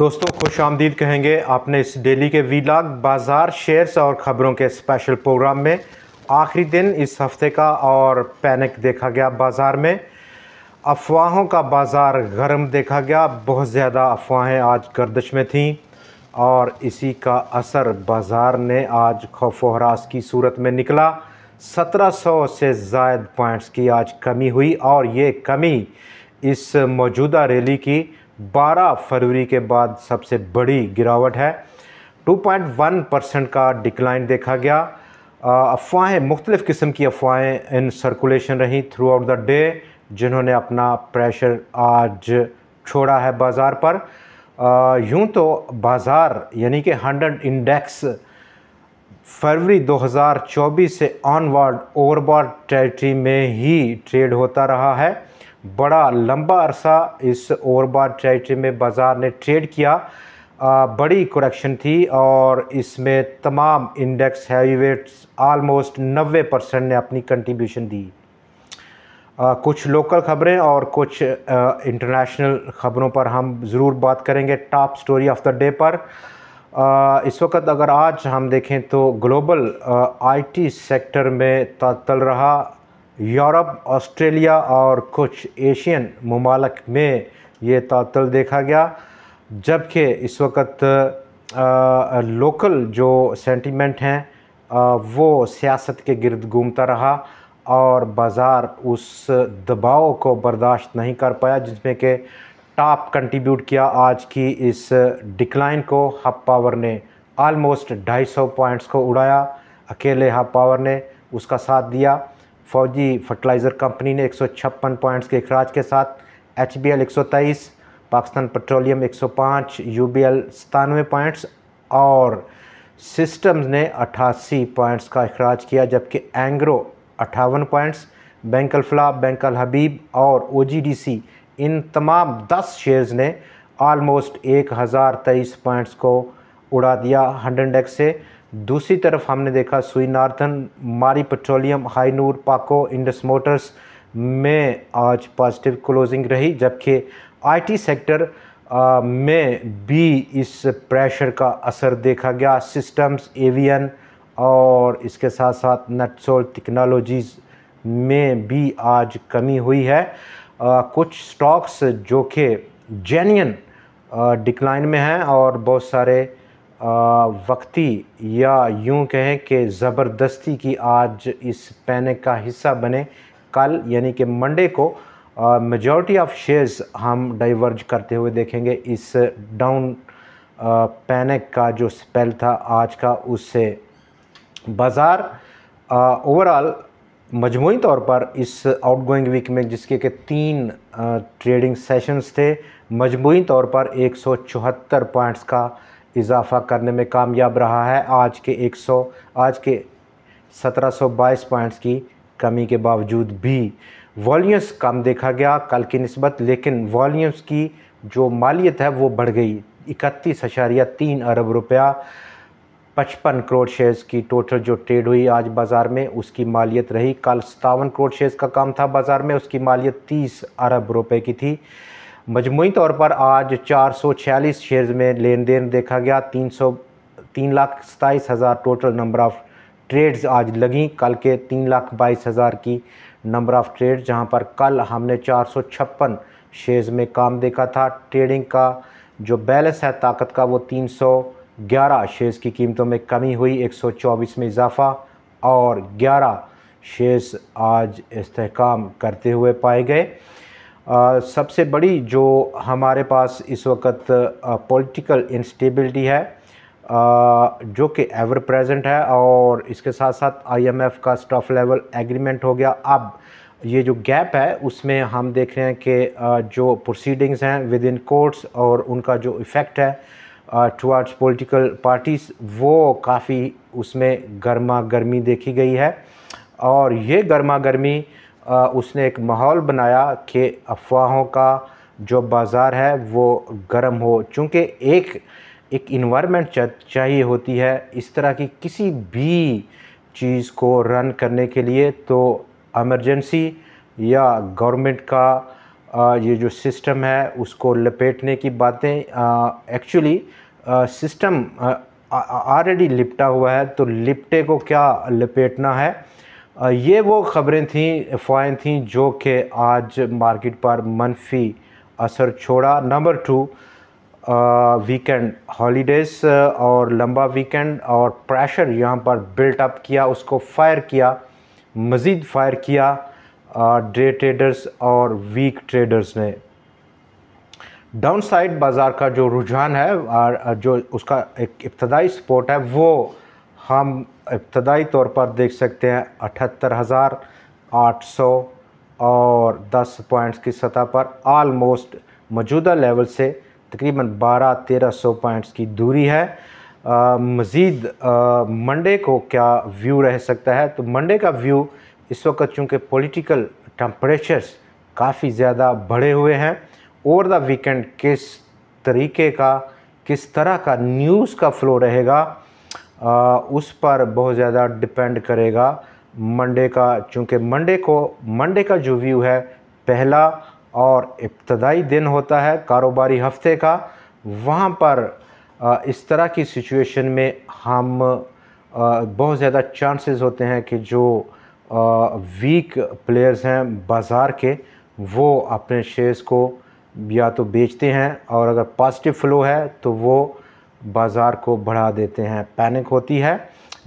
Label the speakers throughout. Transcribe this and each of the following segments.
Speaker 1: दोस्तों खुश आमदीद कहेंगे आपने इस डेली के वीलाग बाज़ार शेयर्स और ख़बरों के स्पेशल प्रोग्राम में आखिरी दिन इस हफ्ते का और पैनिक देखा गया बाज़ार में अफवाहों का बाज़ार गर्म देखा गया बहुत ज़्यादा अफवाहें आज गर्दश में थीं और इसी का असर बाज़ार ने आज खौफ की सूरत में निकला 1700 से जायद पॉइंट्स की आज कमी हुई और ये कमी इस मौजूदा रैली की 12 फरवरी के बाद सबसे बड़ी गिरावट है 2.1 परसेंट का डिक्लाइन देखा गया अफवाहें मुख्तलिफ़ किस्म की अफवाहें इन सर्कुलेशन रहीं थ्रू आउट द डे जिन्होंने अपना प्रेशर आज छोड़ा है बाज़ार पर यूं तो बाज़ार यानी कि हंड्रेड इंडेक्स फरवरी 2024 से ऑनवर्ड ओवरबॉड टेरिटरी में ही ट्रेड होता रहा है बड़ा लंबा अरसा इस और बार में बाज़ार ने ट्रेड किया आ, बड़ी करेक्शन थी और इसमें तमाम इंडेक्स वेट्स आलमोस्ट 90 परसेंट ने अपनी कंट्रीब्यूशन दी आ, कुछ लोकल ख़बरें और कुछ इंटरनेशनल ख़बरों पर हम ज़रूर बात करेंगे top story of the day पर आ, इस वक्त अगर आज हम देखें तो ग्लोबल आईटी सेक्टर में तल रहा यूरोप ऑस्ट्रेलिया और कुछ एशियन ममालक में ये तातल देखा गया जबकि इस वक्त लोकल जो सेंटीमेंट हैं वो सियासत के गिरद घूमता रहा और बाज़ार उस दबाव को बर्दाश्त नहीं कर पाया जिसमें कि टॉप कंट्रीब्यूट किया आज की इस डिक्लाइन को हब पावर ने आलमोस्ट 250 पॉइंट्स को उड़ाया अकेले हब पावर ने उसका साथ दिया फौजी फर्टिलाइज़र कंपनी ने एक पॉइंट्स के अखराज के साथ एच बी एल एक सौ तेईस Pakistan petroleum 105, U B L सतानवे पॉइंट्स और सिस्टम्स ने अट्ठासी पॉइंट्स का अखराज किया जबकि एंग्रो अट्ठावन points bank Alfalah bank Al Habib और ओ जी डी सी इन तमाम दस शेयर्स ने आलमोस्ट एक हज़ार तेईस पॉइंट्स को उड़ा दिया हंड्रेड डेक से दूसरी तरफ हमने देखा सुई नार्थन मारी पेट्रोलियम नूर पाको इंडस मोटर्स में आज पॉजिटिव क्लोजिंग रही जबकि आईटी सेक्टर में भी इस प्रेशर का असर देखा गया सिस्टम्स एवियन और इसके साथ साथ नटसोल टेक्नोलॉजीज़ में भी आज कमी हुई है आ, कुछ स्टॉक्स जो कि जेन्यन डिक्लाइन में हैं और बहुत सारे वक्ती या यूं कहें कि ज़बरदस्ती की आज इस पैनिक का हिस्सा बने कल यानी कि मंडे को मेजॉरिटी ऑफ शेयर्स हम डाइवर्ज करते हुए देखेंगे इस डाउन पैनिक का जो स्पेल था आज का उससे बाज़ार ओवरऑल मजमू तौर पर इस आउट गोइंग वीक में जिसके के तीन ट्रेडिंग सेशंस थे मजमू तौर पर एक पॉइंट्स का इजाफा करने में कामयाब रहा है आज के 100 आज के 1722 पॉइंट्स की कमी के बावजूद भी वॉल्यूम्स कम देखा गया कल की नस्बत लेकिन वॉल्यूम्स की जो मालियत है वो बढ़ गई इकतीस अशारिया तीन अरब रुपया पचपन करोड़ शेयर्स की टोटल जो ट्रेड हुई आज बाज़ार में उसकी मालियत रही कल सतावन करोड़ शेयर्स का काम था बाज़ार में उसकी मालियत तीस अरब रुपए की थी मजमू तौर पर आज चार सौ छियालीस शेयर्स में लेन देन देखा गया तीन सौ तीन लाख सताईस हज़ार टोटल नंबर ऑफ़ ट्रेड्स आज लगें कल के तीन लाख बाईस हज़ार की नंबर ऑफ़ ट्रेड जहां पर कल हमने चार सौ छप्पन शेयर्स में काम देखा था ट्रेडिंग का जो बैलेंस है ताकत का वो तीन सौ ग्यारह शेयर्स की कीमतों में कमी हुई एक सौ चौबीस में इजाफ़ा और ग्यारह शेयर्स आज इसकाम करते हुए पाए गए सबसे बड़ी जो हमारे पास इस वक्त पॉलिटिकल इंस्टेबिलिटी है जो कि एवर प्रेजेंट है और इसके साथ साथ आईएमएफ का स्टॉफ लेवल एग्रीमेंट हो गया अब ये जो गैप है उसमें हम देख रहे हैं कि जो प्रोसीडिंग्स हैं विद इन कोर्ट्स और उनका जो इफ़ेक्ट है टुवर्ड्स पॉलिटिकल पार्टीज़ वो काफ़ी उसमें गर्मा गर्मी देखी गई है और ये गर्मा गर्मी उसने एक माहौल बनाया कि अफवाहों का जो बाज़ार है वो गर्म हो चूँकि एक एक इन्वायरमेंट चाहिए होती है इस तरह की किसी भी चीज़ को रन करने के लिए तो एमरजेंसी या गवर्नमेंट का ये जो सिस्टम है उसको लपेटने की बातें एक्चुअली सिस्टम ऑलरेडी लिपटा हुआ है तो लिपटे को क्या लपेटना है ये वो ख़बरें थीं अफवाहें थीं जो कि आज मार्केट पर मनफी असर छोड़ा नंबर टू वीकेंड हॉलीडेज़ और लंबा वीकेंड और प्रेशर यहाँ पर बिल्टअप किया उसको फायर किया मज़ीद फायर किया डे ट्रेडर्स और वीक ट्रेडर्स ने डाउन साइड बाज़ार का जो रुझान है और जो उसका एक इब्तदाई सपोर्ट है वो हम इब्तदाई तौर पर देख सकते हैं अठहत्तर हज़ार आठ सौ और दस पॉइंट्स की सतह पर आलमोस्ट मौजूदा लेवल से तकरीबन बारह तेरह सौ पॉइंट्स की दूरी है मज़ीद मंडे को क्या व्यू रह सकता है तो मंडे का व्यू इस वक्त चूँकि पोलिटिकल टम्परेचर्स काफ़ी ज़्यादा बढ़े हुए हैं ओवर द वीकेंड किस तरीके का किस तरह का न्यूज़ का फ़्लो रहेगा आ, उस पर बहुत ज़्यादा डिपेंड करेगा मंडे का चूँकि मंडे को मंडे का जो व्यू है पहला और इब्तदाई दिन होता है कारोबारी हफ्ते का वहाँ पर आ, इस तरह की सिचुएशन में हम आ, बहुत ज़्यादा चांसेस होते हैं कि जो वीक प्लेयर्स हैं बाज़ार के वो अपने शेयर्स को या तो बेचते हैं और अगर पॉजिटिव फ्लो है तो वो बाज़ार को बढ़ा देते हैं पैनिक होती है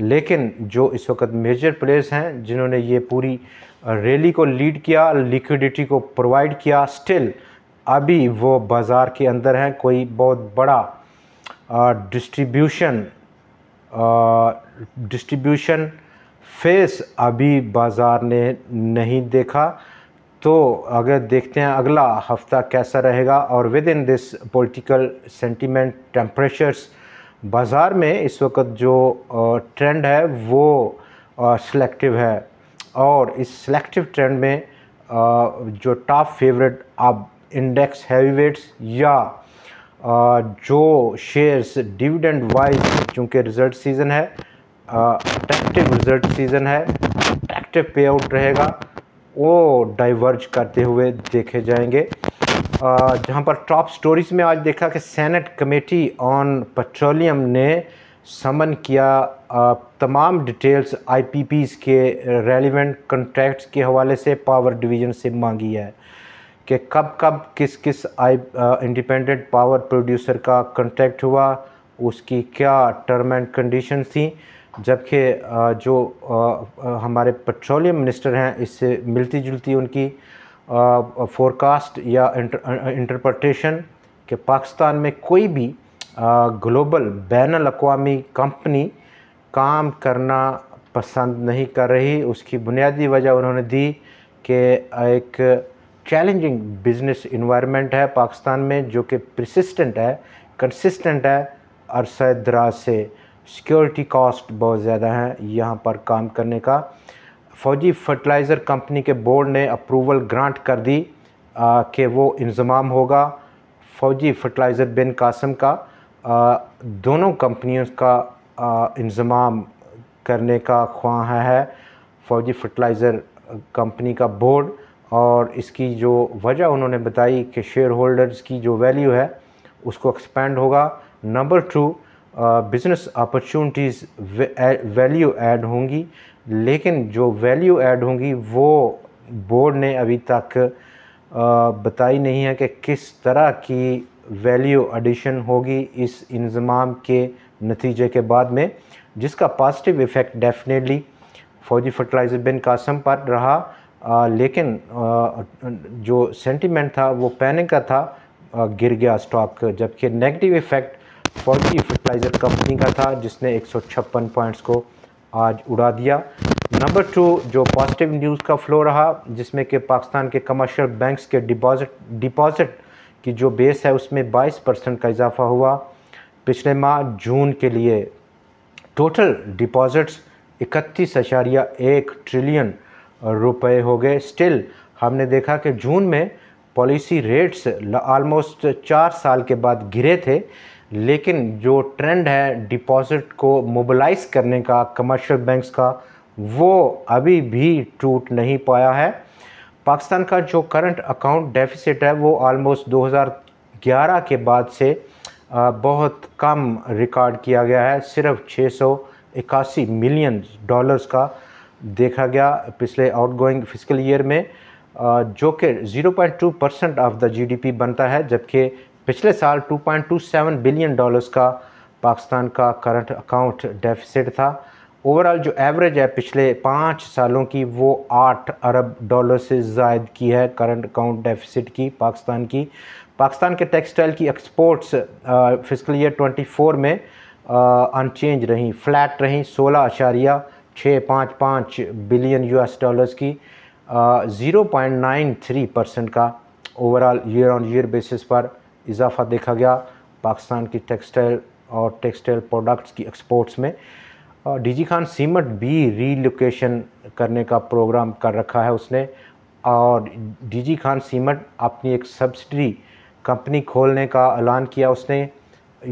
Speaker 1: लेकिन जो इस वक्त मेजर प्लेयर्स हैं जिन्होंने ये पूरी रैली को लीड किया लिक्विडिटी को प्रोवाइड किया स्टिल अभी वो बाज़ार के अंदर हैं कोई बहुत बड़ा डिस्ट्रीब्यूशन डिस्ट्रीब्यूशन फेस अभी बाज़ार ने नहीं देखा तो अगर देखते हैं अगला हफ्ता कैसा रहेगा और within this political sentiment temperatures बाज़ार में इस वक्त जो ट्रेंड है वो सिलेक्टिव है और इस सिलेक्टिव ट्रेंड में जो टॉप फेवरेट आप इंडेक्स हैवीवेट्स या जो शेयर्स डिविडेंड वाइज चूँकि रिज़ल्ट सीज़न है अट्रैक्टिव रिज़ल्ट सीज़न है अट्रैक्टिव पे आउट रहेगा वो डाइवर्ज करते हुए देखे जाएंगे जहां पर टॉप स्टोरीज में आज देखा कि सेनेट कमेटी ऑन पेट्रोलियम ने समन किया तमाम डिटेल्स आईपीपीज़ के रेलिवेंट कंट्रैक्ट्स के हवाले से पावर डिवीज़न से मांगी है कि कब कब किस किस आई इंडिपेंडेंट पावर प्रोड्यूसर का कंट्रैक्ट हुआ उसकी क्या टर्म एंड कंडीशन थी जबकि जो हमारे पेट्रोलियम मिनिस्टर हैं इससे मिलती जुलती उनकी फोरकास्ट या इंटरप्रटेशन कि पाकिस्तान में कोई भी ग्लोबल बैन अवी कंपनी काम करना पसंद नहीं कर रही उसकी बुनियादी वजह उन्होंने दी कि एक चैलेंजिंग बिजनेस इन्वायरमेंट है पाकिस्तान में जो कि प्रसिस्टेंट है कंसिस्टेंट है अरसा दराज से सिक्योरिटी कॉस्ट बहुत ज़्यादा है यहाँ पर काम करने का फौजी फर्टिलाइज़र कंपनी के बोर्ड ने अप्रूवल ग्रांट कर दी कि वो इंजमाम होगा फौजी फर्टिलाइज़र बिन कासम का आ, दोनों कंपनियों का इंजमाम करने का ख्वाह है फौजी फर्टिलाइज़र कंपनी का बोर्ड और इसकी जो वजह उन्होंने बताई कि शेयर होल्डर्स की जो वैल्यू है उसको एक्सपेंड होगा number two business opportunities value add होंगी लेकिन जो वैल्यू ऐड होंगी वो बोर्ड ने अभी तक बताई नहीं है कि किस तरह की वैल्यू एडिशन होगी इस इंजमाम के नतीजे के बाद में जिसका positive effect definitely Fauji fertilizer Bin Qasim पर रहा आ, लेकिन आ, जो सेंटीमेंट था वो पैनिक का था आ, गिर गया स्टॉक जबकि negative effect Fauji fertilizer company का था जिसने एक पॉइंट्स को आज उड़ा दिया नंबर टू जो पॉजिटिव न्यूज़ का फ्लो रहा जिसमें कि पाकिस्तान के कमर्शियल बैंक्स के डिपॉजिट डिपॉजिट की जो बेस है उसमें 22 परसेंट का इजाफा हुआ पिछले माह जून के लिए टोटल डिपॉजिट्स इकतीस अशारिया एक ट्रिलियन रुपए हो गए स्टिल हमने देखा कि जून में पॉलिसी रेट्स आलमोस्ट चार साल के बाद गिरे थे लेकिन जो ट्रेंड है डिपॉजिट को मोबिलाइज करने का कमर्शियल बैंक्स का वो अभी भी टूट नहीं पाया है पाकिस्तान का जो करंट अकाउंट डेफिसिट है वो आलमोस्ट 2011 के बाद से बहुत कम रिकॉर्ड किया गया है सिर्फ छः मिलियन डॉलर्स का देखा गया पिछले आउटगोइंग फिजिकल ईयर में जो कि 0.2 परसेंट ऑफ द जीडीपी बनता है जबकि पिछले साल 2.27 बिलियन डॉलर्स का पाकिस्तान का करंट अकाउंट डेफिसिट था ओवरऑल जो एवरेज है पिछले पाँच सालों की वो आठ अरब डॉलर से जायद की है करंट अकाउंट डेफिसिट की पाकिस्तान की पाकिस्तान के टेक्सटाइल की एक्सपोर्ट्स फिजिकल ईयर 24 में अनचेंज रहीं फ्लैट रहीं सोलह अशारिया छः पाँच पाँच बिलियन यूएस डॉलर्स की zero point nine three percent का overall year on year basis पर इजाफा देखा गया पाकिस्तान की टेक्सटाइल और टेक्सटाइल प्रोडक्ट्स की एक्सपोर्ट्स में डी जी खान सीमट भी रीलोकेशन करने का प्रोग्राम कर रखा है उसने और डी जी खान सीमट अपनी एक सब्सिडी कंपनी खोलने का ऐलान किया उसने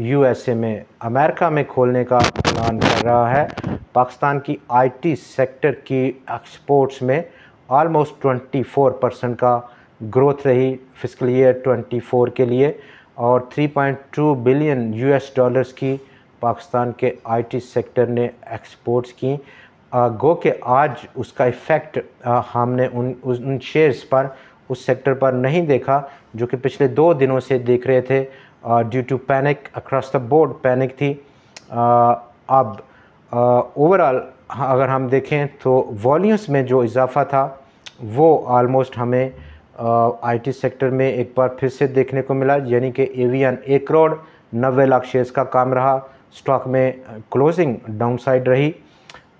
Speaker 1: यूएसए में अमेरिका में खोलने का ऐलान कर रहा है पाकिस्तान की आईटी सेक्टर की एक्सपोर्ट्स में आलमोस्ट 24 परसेंट का ग्रोथ रही फिजिकल ईयर 24 के लिए और 3.2 बिलियन यूएस डॉलर्स की पाकिस्तान के आईटी सेक्टर ने एक्सपोर्ट्स की गो के आज उसका इफ़ेक्ट हमने उन उन शेयर्स पर उस सेक्टर पर नहीं देखा जो कि पिछले दो दिनों से देख रहे थे due to panic across the board panic थी आ, अब ओवरऑल अगर हम देखें तो वॉल्यूम्स में जो इजाफा था वो आलमोस्ट हमें आईटी सेक्टर में एक बार फिर से देखने को मिला यानी कि एवियन एक करोड़ नब्बे लाख शेयर्स का काम रहा स्टॉक में क्लोजिंग डाउनसाइड रही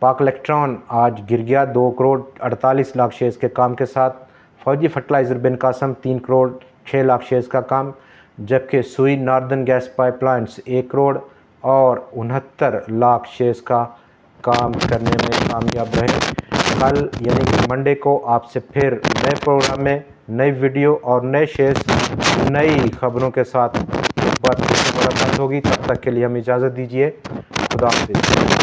Speaker 1: पाक इलेक्ट्रॉन आज गिर गया दो करोड़ अड़तालीस लाख शेयर्स के काम के साथ फौजी फर्टिलाइज़र बिन कासम तीन करोड़ छः लाख शेयर्स का काम जबकि सुई नार्दन गैस पाइपलाइंस एक करोड़ और उनहत्तर लाख शेयर्स का काम करने में कामयाब रहे कल यानी कि मंडे को आपसे फिर नए प्रोग्राम में नई वीडियो और नए शेयर नई खबरों के साथ बात होगी तब तक के लिए हमें इजाज़त दीजिए खुदा